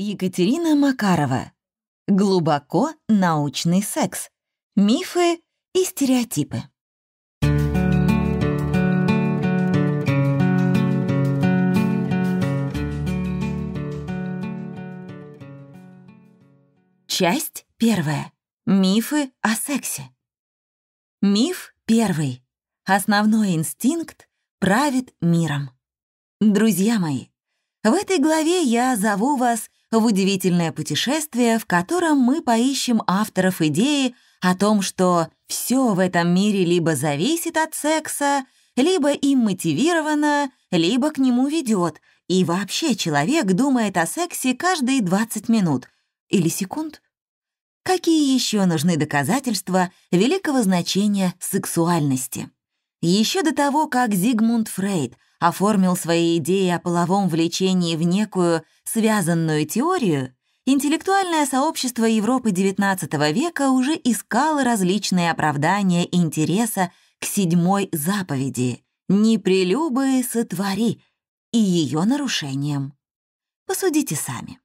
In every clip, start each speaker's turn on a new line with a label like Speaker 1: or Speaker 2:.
Speaker 1: Екатерина Макарова. Глубоко научный секс. Мифы и стереотипы. Часть первая. Мифы о сексе. Миф первый. Основной инстинкт правит миром. Друзья мои, в этой главе я зову вас в удивительное путешествие, в котором мы поищем авторов идеи о том, что все в этом мире либо зависит от секса, либо им мотивировано, либо к нему ведет, и вообще человек думает о сексе каждые 20 минут или секунд. Какие еще нужны доказательства великого значения сексуальности? Еще до того, как Зигмунд Фрейд — оформил свои идеи о половом влечении в некую связанную теорию, интеллектуальное сообщество Европы XIX века уже искало различные оправдания интереса к седьмой заповеди «Не прелюбы сотвори» и ее нарушением. Посудите сами.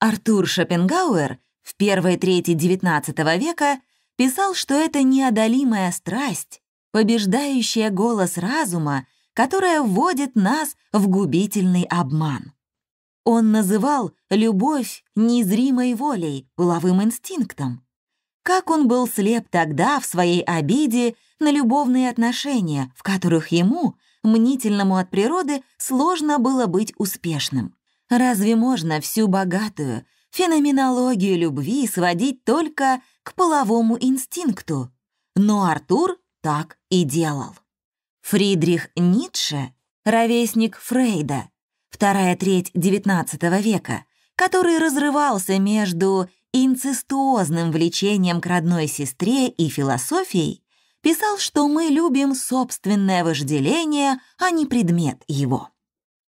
Speaker 1: Артур Шопенгауэр в первой трети XIX века писал, что это неодолимая страсть, побеждающая голос разума которая вводит нас в губительный обман. Он называл любовь незримой волей, половым инстинктом. Как он был слеп тогда в своей обиде на любовные отношения, в которых ему, мнительному от природы, сложно было быть успешным. Разве можно всю богатую феноменологию любви сводить только к половому инстинкту? Но Артур так и делал. Фридрих Ницше — ровесник Фрейда, вторая треть XIX века, который разрывался между инцестуозным влечением к родной сестре и философией, писал, что мы любим собственное вожделение, а не предмет его.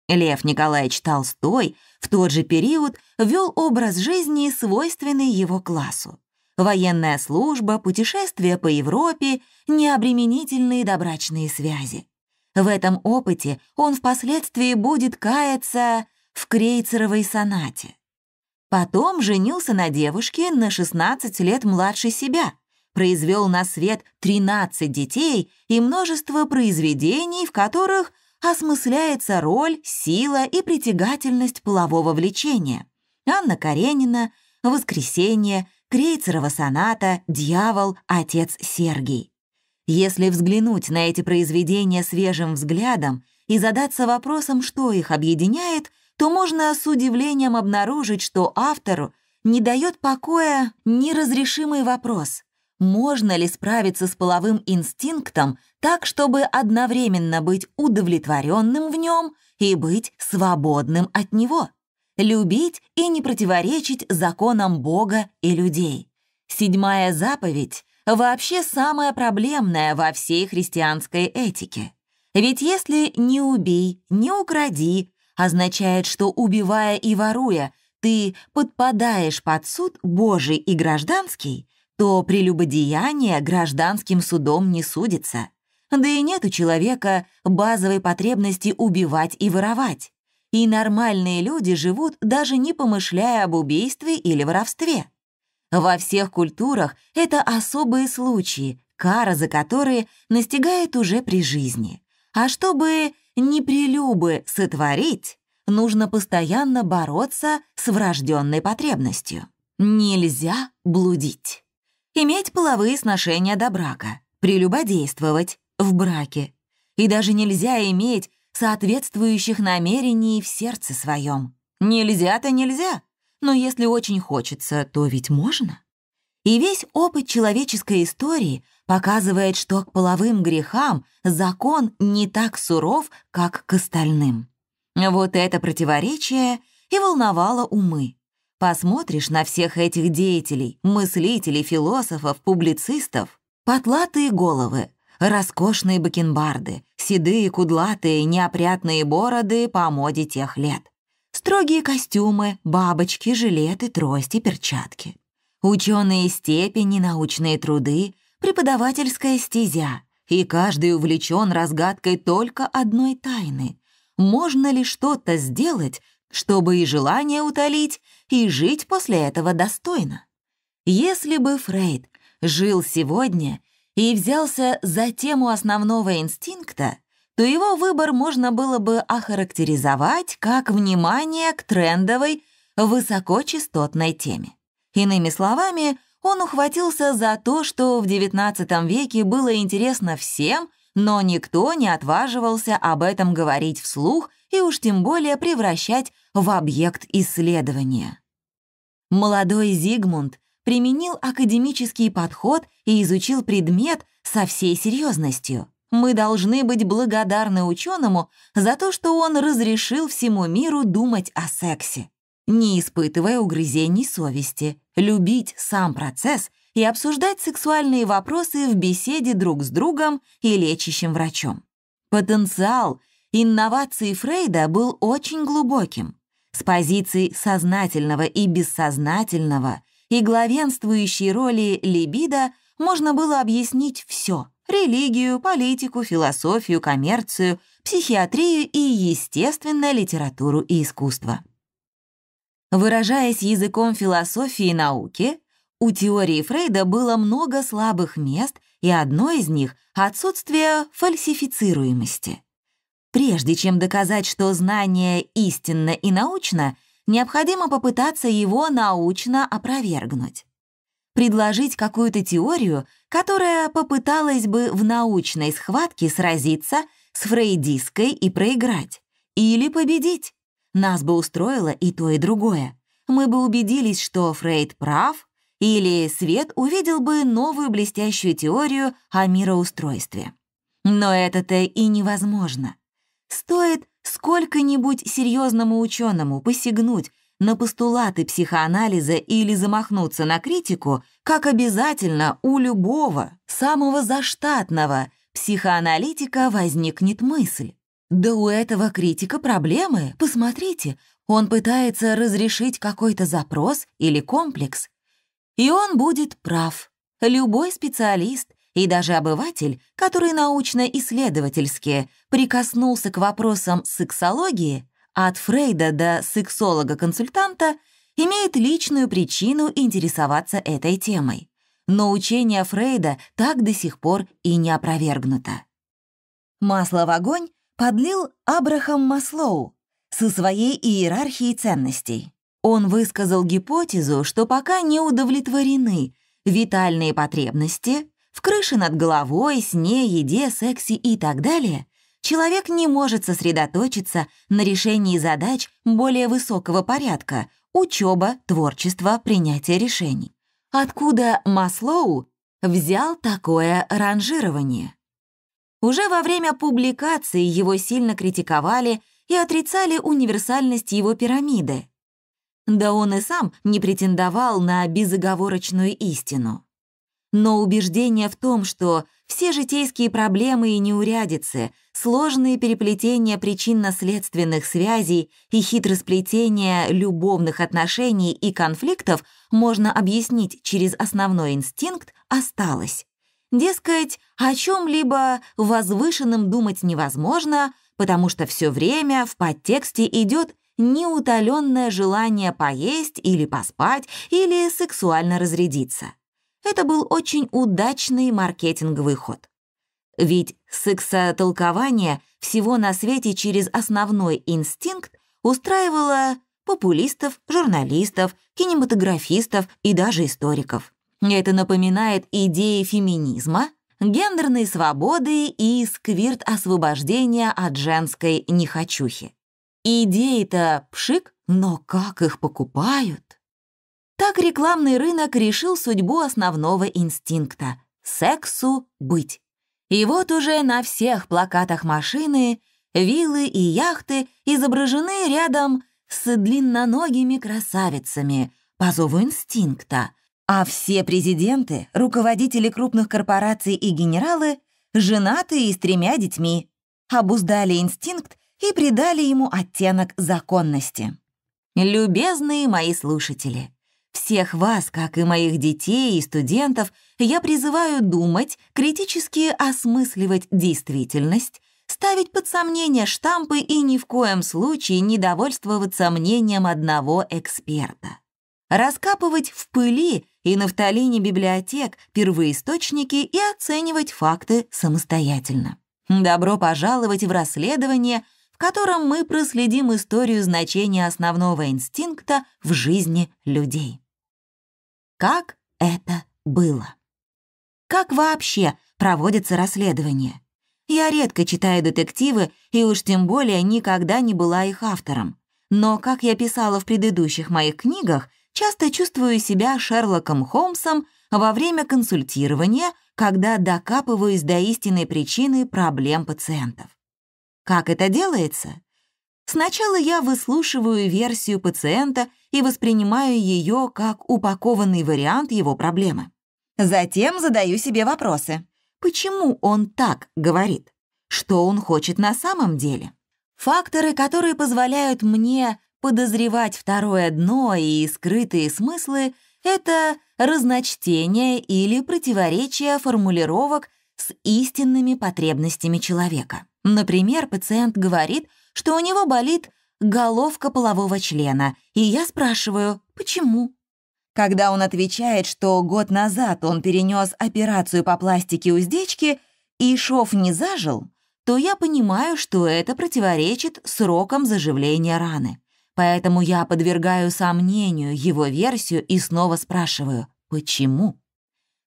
Speaker 1: Лев Николаевич Толстой в тот же период вел образ жизни, свойственный его классу. Военная служба, путешествия по Европе, необременительные добрачные связи. В этом опыте он впоследствии будет каяться в крейцеровой сонате. Потом женился на девушке на 16 лет младше себя, произвел на свет 13 детей и множество произведений, в которых осмысляется роль, сила и притягательность полового влечения. Анна Каренина, «Воскресенье», Крейцерова соната, «Дьявол», «Отец Сергий». Если взглянуть на эти произведения свежим взглядом и задаться вопросом, что их объединяет, то можно с удивлением обнаружить, что автору не дает покоя неразрешимый вопрос — можно ли справиться с половым инстинктом так, чтобы одновременно быть удовлетворенным в нем и быть свободным от него любить и не противоречить законам Бога и людей. Седьмая заповедь вообще самая проблемная во всей христианской этике. Ведь если «не убей», «не укради» означает, что убивая и воруя, ты подпадаешь под суд Божий и гражданский, то прелюбодеяние гражданским судом не судится. Да и нет у человека базовой потребности убивать и воровать. И нормальные люди живут, даже не помышляя об убийстве или воровстве. Во всех культурах это особые случаи, кара за которые настигает уже при жизни. А чтобы непрелюбы сотворить, нужно постоянно бороться с врожденной потребностью. Нельзя блудить. Иметь половые сношения до брака, прелюбодействовать в браке. И даже нельзя иметь соответствующих намерений в сердце своем. Нельзя-то нельзя, но если очень хочется, то ведь можно. И весь опыт человеческой истории показывает, что к половым грехам закон не так суров, как к остальным. Вот это противоречие и волновало умы. Посмотришь на всех этих деятелей, мыслителей, философов, публицистов, потлатые головы, Роскошные бакенбарды, седые, кудлатые, неопрятные бороды по моде тех лет. Строгие костюмы, бабочки, жилеты, трости, перчатки. Ученые степени, научные труды, преподавательская стезя. И каждый увлечен разгадкой только одной тайны. Можно ли что-то сделать, чтобы и желание утолить, и жить после этого достойно? Если бы Фрейд жил сегодня, и взялся за тему основного инстинкта, то его выбор можно было бы охарактеризовать как внимание к трендовой высокочастотной теме. Иными словами, он ухватился за то, что в XIX веке было интересно всем, но никто не отваживался об этом говорить вслух и уж тем более превращать в объект исследования. Молодой Зигмунд применил академический подход и изучил предмет со всей серьезностью. Мы должны быть благодарны ученому за то, что он разрешил всему миру думать о сексе, не испытывая угрызений совести, любить сам процесс и обсуждать сексуальные вопросы в беседе друг с другом и лечащим врачом. Потенциал инноваций Фрейда был очень глубоким. С позиций сознательного и бессознательного и главенствующей роли либидо – можно было объяснить все — религию, политику, философию, коммерцию, психиатрию и, естественно, литературу и искусство. Выражаясь языком философии и науки, у теории Фрейда было много слабых мест, и одно из них — отсутствие фальсифицируемости. Прежде чем доказать, что знание истинно и научно, необходимо попытаться его научно опровергнуть предложить какую-то теорию, которая попыталась бы в научной схватке сразиться с фрейдиской и проиграть. Или победить. Нас бы устроило и то, и другое. Мы бы убедились, что Фрейд прав, или свет увидел бы новую блестящую теорию о мироустройстве. Но это-то и невозможно. Стоит сколько-нибудь серьезному ученому посягнуть на постулаты психоанализа или замахнуться на критику, как обязательно у любого, самого заштатного психоаналитика возникнет мысль. Да у этого критика проблемы, посмотрите, он пытается разрешить какой-то запрос или комплекс. И он будет прав. Любой специалист и даже обыватель, который научно-исследовательски прикоснулся к вопросам сексологии, от Фрейда до сексолога-консультанта имеет личную причину интересоваться этой темой. Но учение Фрейда так до сих пор и не опровергнуто. Масло в огонь подлил Абрахам Маслоу со своей иерархией ценностей. Он высказал гипотезу, что пока не удовлетворены витальные потребности в крыше над головой, сне, еде, сексе и так далее, человек не может сосредоточиться на решении задач более высокого порядка — учеба, творчество, принятие решений. Откуда Маслоу взял такое ранжирование? Уже во время публикации его сильно критиковали и отрицали универсальность его пирамиды. Да он и сам не претендовал на безоговорочную истину. Но убеждение в том, что все житейские проблемы и неурядицы, сложные переплетения причинно-следственных связей и хитросплетения любовных отношений и конфликтов можно объяснить через основной инстинкт «осталось». Дескать, о чем-либо возвышенном думать невозможно, потому что все время в подтексте идет неутоленное желание поесть или поспать или сексуально разрядиться. Это был очень удачный маркетинговый ход. Ведь сексотолкование всего на свете через основной инстинкт устраивало популистов, журналистов, кинематографистов и даже историков. Это напоминает идеи феминизма, гендерной свободы и сквирт освобождения от женской нехочухи. Идеи-то пшик, но как их покупают? Так рекламный рынок решил судьбу основного инстинкта — сексу быть. И вот уже на всех плакатах машины, виллы и яхты изображены рядом с длинноногими красавицами по зову инстинкта, а все президенты, руководители крупных корпораций и генералы женаты и с тремя детьми, обуздали инстинкт и придали ему оттенок законности. Любезные мои слушатели! Всех вас, как и моих детей и студентов, я призываю думать, критически осмысливать действительность, ставить под сомнение штампы и ни в коем случае не довольствоваться мнением одного эксперта. Раскапывать в пыли и нафталине библиотек первоисточники и оценивать факты самостоятельно. Добро пожаловать в расследование, в котором мы проследим историю значения основного инстинкта в жизни людей. Как это было? Как вообще проводится расследование? Я редко читаю детективы и уж тем более никогда не была их автором. Но, как я писала в предыдущих моих книгах, часто чувствую себя Шерлоком Холмсом во время консультирования, когда докапываюсь до истинной причины проблем пациентов. Как это делается? Сначала я выслушиваю версию пациента и воспринимаю ее как упакованный вариант его проблемы. Затем задаю себе вопросы. Почему он так говорит? Что он хочет на самом деле? Факторы, которые позволяют мне подозревать второе дно и скрытые смыслы, это разночтение или противоречие формулировок с истинными потребностями человека. Например, пациент говорит, что у него болит головка полового члена, и я спрашиваю, почему? Когда он отвечает, что год назад он перенес операцию по пластике уздечки и шов не зажил, то я понимаю, что это противоречит срокам заживления раны. Поэтому я подвергаю сомнению его версию и снова спрашиваю, почему?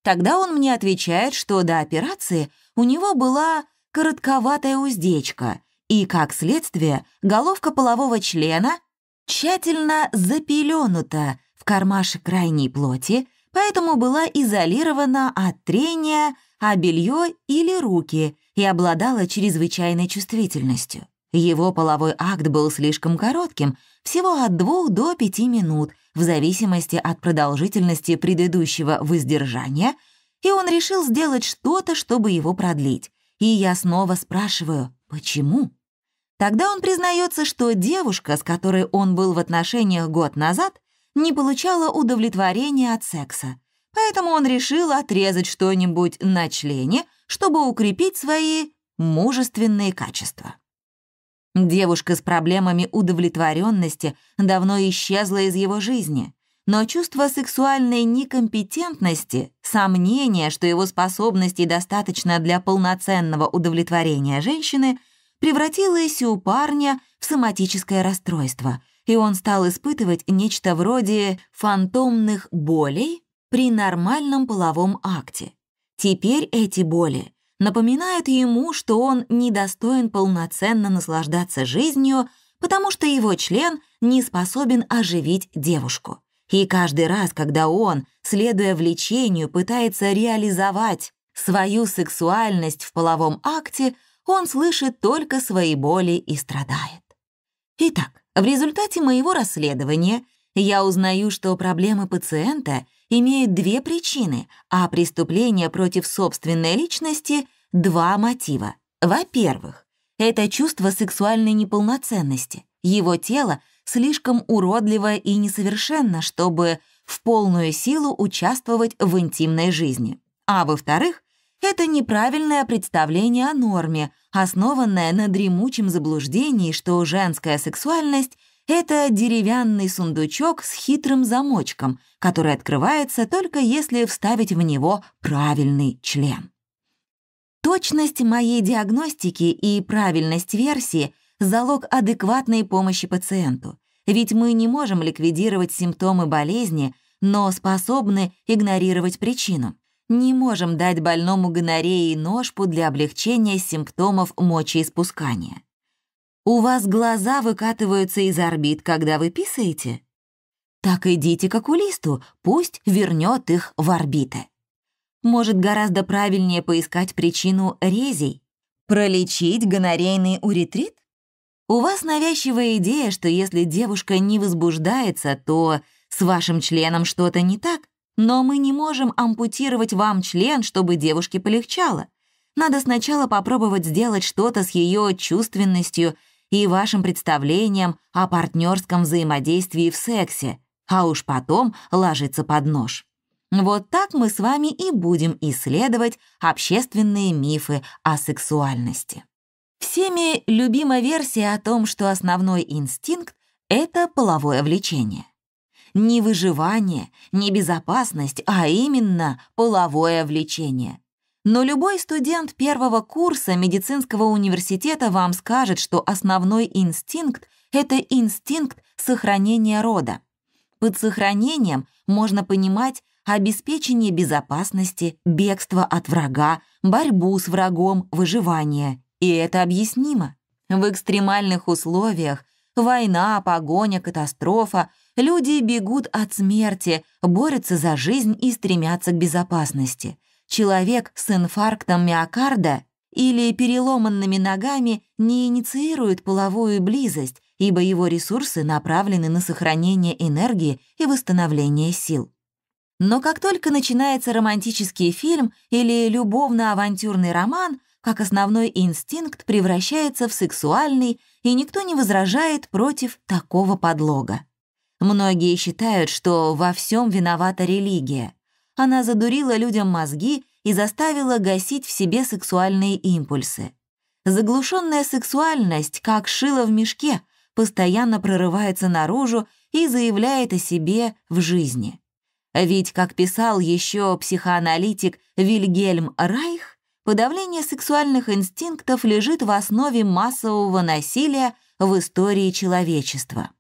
Speaker 1: Тогда он мне отвечает, что до операции у него была коротковатая уздечка, и, как следствие, головка полового члена тщательно запеленута в кармашек крайней плоти, поэтому была изолирована от трения, а белье или руки и обладала чрезвычайной чувствительностью. Его половой акт был слишком коротким, всего от двух до пяти минут, в зависимости от продолжительности предыдущего воздержания, и он решил сделать что-то, чтобы его продлить. И я снова спрашиваю, почему? Тогда он признается, что девушка, с которой он был в отношениях год назад, не получала удовлетворения от секса. Поэтому он решил отрезать что-нибудь на члене, чтобы укрепить свои мужественные качества. Девушка с проблемами удовлетворенности давно исчезла из его жизни, но чувство сексуальной некомпетентности, сомнение, что его способностей достаточно для полноценного удовлетворения женщины, превратилось у парня в соматическое расстройство, и он стал испытывать нечто вроде фантомных болей при нормальном половом акте. Теперь эти боли напоминают ему, что он недостоин полноценно наслаждаться жизнью, потому что его член не способен оживить девушку. И каждый раз, когда он, следуя влечению, пытается реализовать свою сексуальность в половом акте, он слышит только свои боли и страдает. Итак, в результате моего расследования я узнаю, что проблемы пациента имеют две причины, а преступления против собственной личности — два мотива. Во-первых, это чувство сексуальной неполноценности. Его тело слишком уродливо и несовершенно, чтобы в полную силу участвовать в интимной жизни. А во-вторых, это неправильное представление о норме, основанная на дремучем заблуждении, что женская сексуальность — это деревянный сундучок с хитрым замочком, который открывается только если вставить в него правильный член. Точность моей диагностики и правильность версии — залог адекватной помощи пациенту, ведь мы не можем ликвидировать симптомы болезни, но способны игнорировать причину — не можем дать больному гонореей ножку для облегчения симптомов мочеиспускания. У вас глаза выкатываются из орбит, когда вы писаете? Так идите к окулисту, пусть вернет их в орбиты. Может, гораздо правильнее поискать причину резей? Пролечить гонорейный уретрит? У вас навязчивая идея, что если девушка не возбуждается, то с вашим членом что-то не так? Но мы не можем ампутировать вам член, чтобы девушке полегчало. Надо сначала попробовать сделать что-то с ее чувственностью и вашим представлением о партнерском взаимодействии в сексе, а уж потом ложиться под нож. Вот так мы с вами и будем исследовать общественные мифы о сексуальности. Всеми любима версия о том, что основной инстинкт — это половое влечение. Не выживание, не безопасность, а именно половое влечение. Но любой студент первого курса медицинского университета вам скажет, что основной инстинкт – это инстинкт сохранения рода. Под сохранением можно понимать обеспечение безопасности, бегство от врага, борьбу с врагом, выживание. И это объяснимо. В экстремальных условиях – война, погоня, катастрофа Люди бегут от смерти, борются за жизнь и стремятся к безопасности. Человек с инфарктом миокарда или переломанными ногами не инициирует половую близость, ибо его ресурсы направлены на сохранение энергии и восстановление сил. Но как только начинается романтический фильм или любовно-авантюрный роман, как основной инстинкт превращается в сексуальный, и никто не возражает против такого подлога. Многие считают, что во всем виновата религия. Она задурила людям мозги и заставила гасить в себе сексуальные импульсы. Заглушенная сексуальность, как шило в мешке, постоянно прорывается наружу и заявляет о себе в жизни. Ведь, как писал еще психоаналитик Вильгельм Райх, подавление сексуальных инстинктов лежит в основе массового насилия в истории человечества.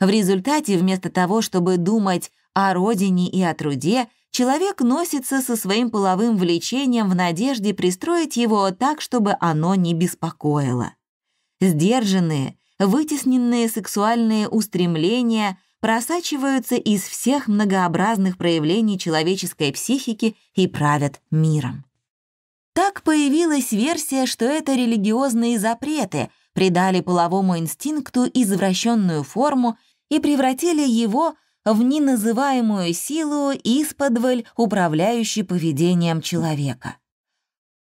Speaker 1: В результате, вместо того, чтобы думать о родине и о труде, человек носится со своим половым влечением в надежде пристроить его так, чтобы оно не беспокоило. Сдержанные, вытесненные сексуальные устремления просачиваются из всех многообразных проявлений человеческой психики и правят миром. Так появилась версия, что это религиозные запреты придали половому инстинкту извращенную форму и превратили его в неназываемую силу исподволь, управляющей поведением человека.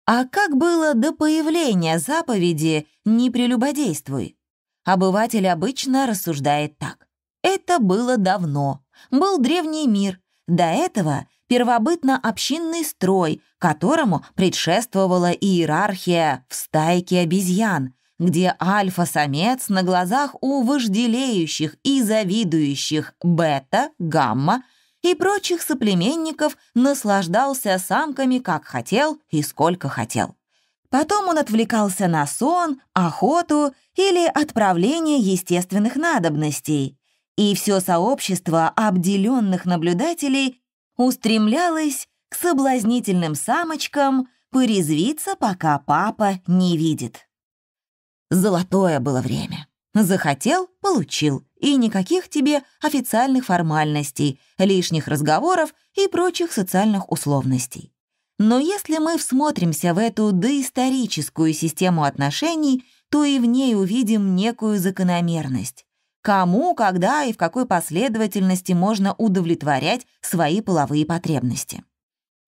Speaker 1: А как было до появления заповеди «не прелюбодействуй»? Обыватель обычно рассуждает так. Это было давно. Был древний мир. До этого первобытно-общинный строй, которому предшествовала иерархия в стайке обезьян, где альфа-самец на глазах у вожделеющих и завидующих бета, гамма и прочих соплеменников наслаждался самками как хотел и сколько хотел. Потом он отвлекался на сон, охоту или отправление естественных надобностей, и все сообщество обделенных наблюдателей устремлялось к соблазнительным самочкам порезвиться, пока папа не видит. Золотое было время. Захотел — получил. И никаких тебе официальных формальностей, лишних разговоров и прочих социальных условностей. Но если мы всмотримся в эту доисторическую систему отношений, то и в ней увидим некую закономерность. Кому, когда и в какой последовательности можно удовлетворять свои половые потребности.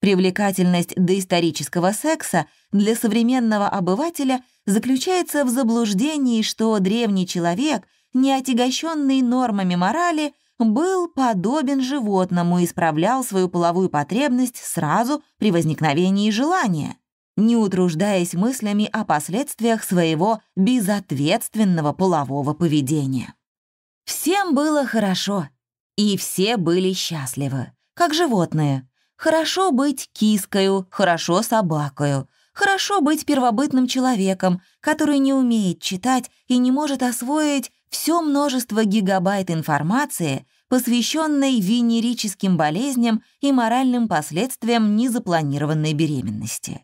Speaker 1: Привлекательность доисторического секса для современного обывателя заключается в заблуждении, что древний человек, не отягощенный нормами морали, был подобен животному и исправлял свою половую потребность сразу при возникновении желания, не утруждаясь мыслями о последствиях своего безответственного полового поведения. Всем было хорошо, и все были счастливы, как животные, Хорошо быть кискою, хорошо собакою. Хорошо быть первобытным человеком, который не умеет читать и не может освоить все множество гигабайт информации, посвященной венерическим болезням и моральным последствиям незапланированной беременности.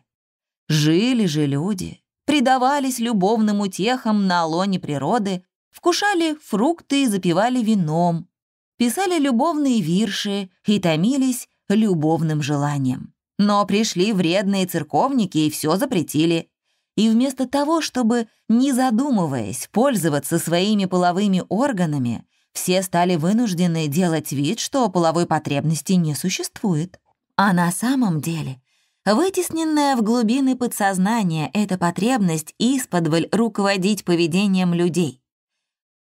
Speaker 1: Жили же люди, предавались любовным утехам на лоне природы, вкушали фрукты и запивали вином, писали любовные вирши и томились любовным желанием. Но пришли вредные церковники и все запретили. И вместо того, чтобы, не задумываясь, пользоваться своими половыми органами, все стали вынуждены делать вид, что половой потребности не существует. А на самом деле, вытесненная в глубины подсознания эта потребность исподволь руководить поведением людей.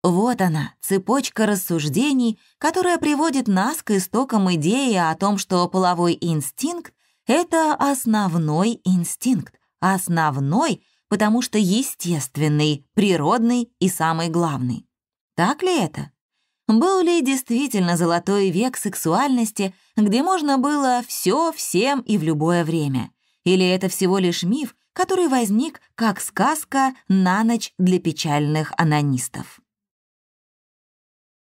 Speaker 1: Вот она, цепочка рассуждений, которая приводит нас к истокам идеи о том, что половой инстинкт — это основной инстинкт. Основной, потому что естественный, природный и самый главный. Так ли это? Был ли действительно золотой век сексуальности, где можно было все всем и в любое время? Или это всего лишь миф, который возник как сказка на ночь для печальных анонистов?